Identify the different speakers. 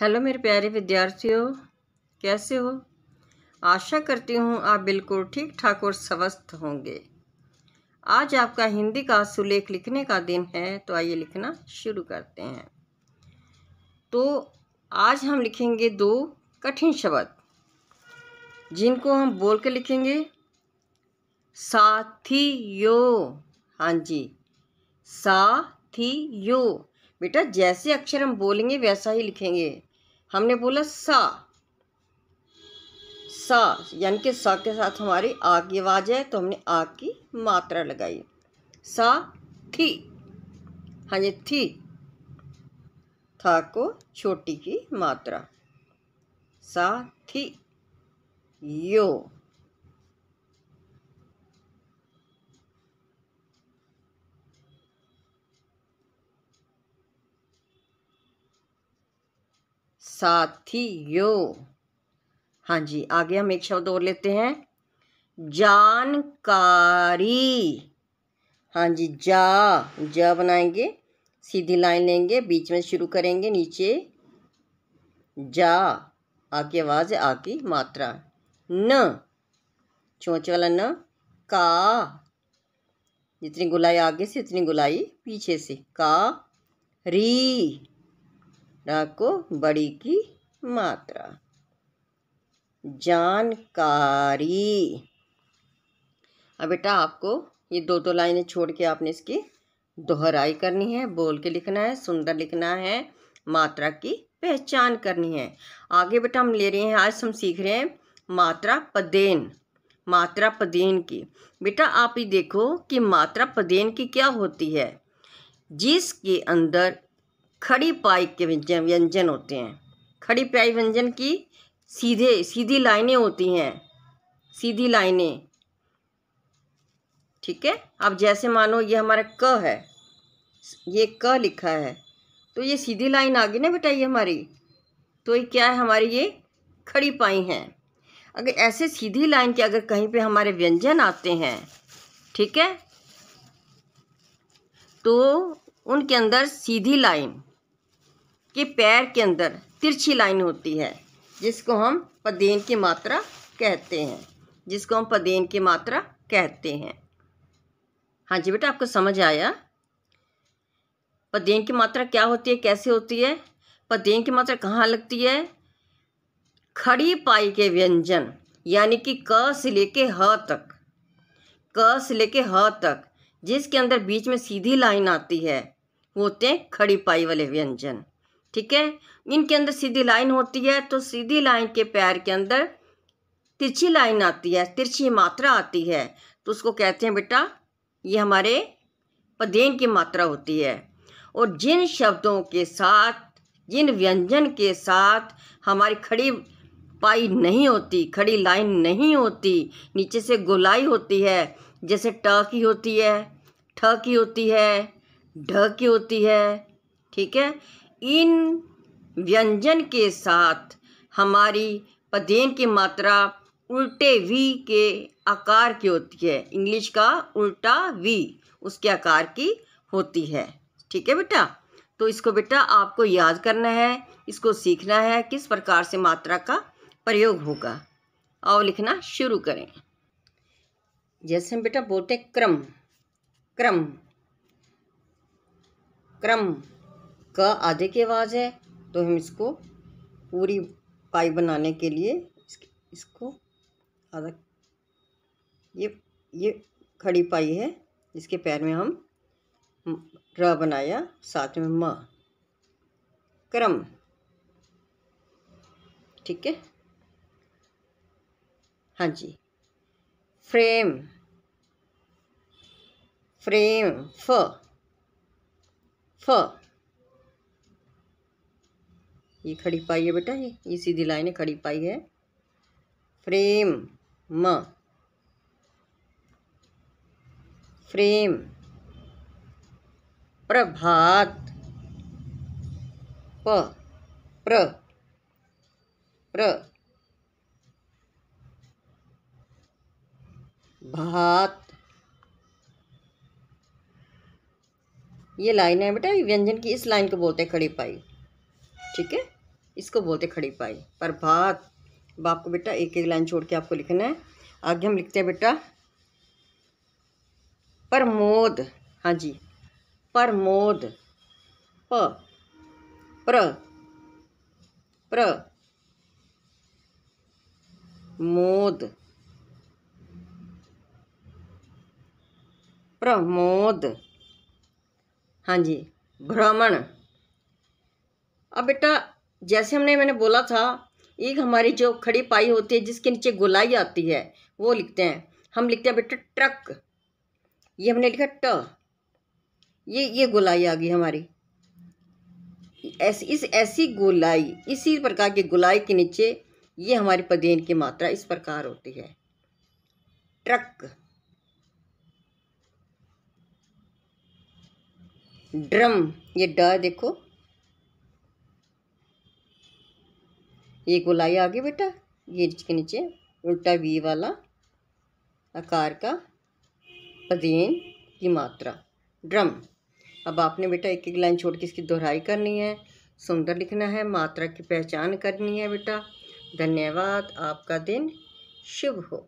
Speaker 1: hello मेरे प्यारे विद्यार्थियों कैसे हो आशा करती हूँ आप बिल्कुल ठीक ठाक और स्वस्थ होंगे आज आपका हिंदी का सुलेख लिखने का दिन है तो आइए लिखना शुरू करते हैं तो आज हम लिखेंगे दो कठिन शब्द जिनको हम बोल के लिखेंगे यो हाँ जी यो बेटा जैसे अक्षर हम बोलेंगे वैसा ही लिखेंगे हमने बोला सा सा यानी कि सा के साथ हमारी आ की आवाज़ है तो हमने आ की मात्रा लगाई सा थी हाँ जी थी था को छोटी की मात्रा सा थी यो यो हाँ जी आगे हम एक शब्द और लेते हैं जानकारी हाँ जी जा ज बनाएंगे सीधी लाइन लेंगे बीच में शुरू करेंगे नीचे जा आ की आवाज़ है आ की मात्रा न चोच वाला न का जितनी गुलाई आगे से उतनी गुलाई पीछे से का री बड़ी की मात्रा जानकारी अब बेटा आपको ये दो दो लाइनें छोड़ के आपने इसकी दोहराई करनी है बोल के लिखना है सुंदर लिखना है मात्रा की पहचान करनी है आगे बेटा हम ले रहे हैं आज हम सीख रहे हैं मात्रा पदेन मात्रा पदेन की बेटा आप ही देखो कि मात्रा पदेन की क्या होती है जिसके अंदर खड़ी पाई के व्यंजन व्यंजन होते हैं खड़ी पाई व्यंजन की सीधे सीधी लाइनें होती हैं सीधी लाइनें ठीक है अब जैसे मानो ये हमारा क है ये क लिखा है तो ये सीधी लाइन आ गई ना बेटा ये हमारी तो ये क्या है हमारी ये खड़ी पाई हैं अगर ऐसे सीधी लाइन के अगर कहीं पे हमारे व्यंजन आते हैं ठीक है तो उनके अंदर सीधी लाइन के पैर के अंदर तिरछी लाइन होती है जिसको हम पदेन की मात्रा कहते हैं जिसको हम पदेन की मात्रा कहते हैं हाँ जी बेटा आपको समझ आया पदेन की मात्रा क्या होती है कैसे होती है पदेन की मात्रा कहाँ लगती है खड़ी पाई के व्यंजन यानी कि क से लेके ह तक क से लेके ह तक जिसके अंदर बीच में सीधी लाइन आती है वो होते हैं खड़ी पाई वाले व्यंजन ठीक है इनके अंदर सीधी लाइन होती है तो सीधी लाइन के पैर के अंदर तिरछी लाइन आती है तिरछी मात्रा आती है तो उसको कहते हैं बेटा ये हमारे पदेन की मात्रा होती है और जिन शब्दों के साथ जिन व्यंजन के साथ हमारी खड़ी पाई नहीं होती खड़ी लाइन नहीं होती नीचे से गोलाई होती है जैसे ट की होती है ठ की होती है ढ की होती है ठीक है इन व्यंजन के साथ हमारी पदेन की मात्रा उल्टे वी के आकार की होती है इंग्लिश का उल्टा वी उसके आकार की होती है ठीक है बेटा तो इसको बेटा आपको याद करना है इसको सीखना है किस प्रकार से मात्रा का प्रयोग होगा और लिखना शुरू करें जैसे हम बेटा बोलते क्रम क्रम क्रम क आधे की आवाज़ है तो हम इसको पूरी पाई बनाने के लिए इसको आधा ये ये खड़ी पाई है इसके पैर में हम र बनाया साथ में म क्रम ठीक है हाँ जी फ्रेम फ्रेम फ फ ये खड़ी पाई है बेटा ये ये सीधी लाइन है खड़ी पाई है फ्रेम म फ्रेम प्रभात प प्र प्र भात ये लाइन है बेटा व्यंजन की इस लाइन को बोलते हैं खड़ी पाई ठीक है इसको बोलते खड़ी पाई प्रभात बाप को बेटा एक एक लाइन छोड़ के आपको लिखना है आगे हम लिखते हैं बेटा प्रमोद हाँ जी प्रमोद प प्र प्र मोद प्रमोद हाँ जी भ्रमण अब बेटा जैसे हमने मैंने बोला था एक हमारी जो खड़ी पाई होती है जिसके नीचे गोलाई आती है वो लिखते हैं हम लिखते हैं बेटा ट्रक ये हमने लिखा ट ये ये गोलाई आ गई हमारी ऐसी इस ऐसी गोलाई इसी प्रकार की गोलाई के नीचे ये हमारी पदेन की मात्रा इस प्रकार होती है ट्रक ड्रम ये ड देखो ये गोलाई गई बेटा ये इसके नीचे उल्टा वी वाला आकार का पदेन की मात्रा ड्रम अब आपने बेटा एक एक लाइन छोड़ के इसकी दोहराई करनी है सुंदर लिखना है मात्रा की पहचान करनी है बेटा धन्यवाद आपका दिन शुभ हो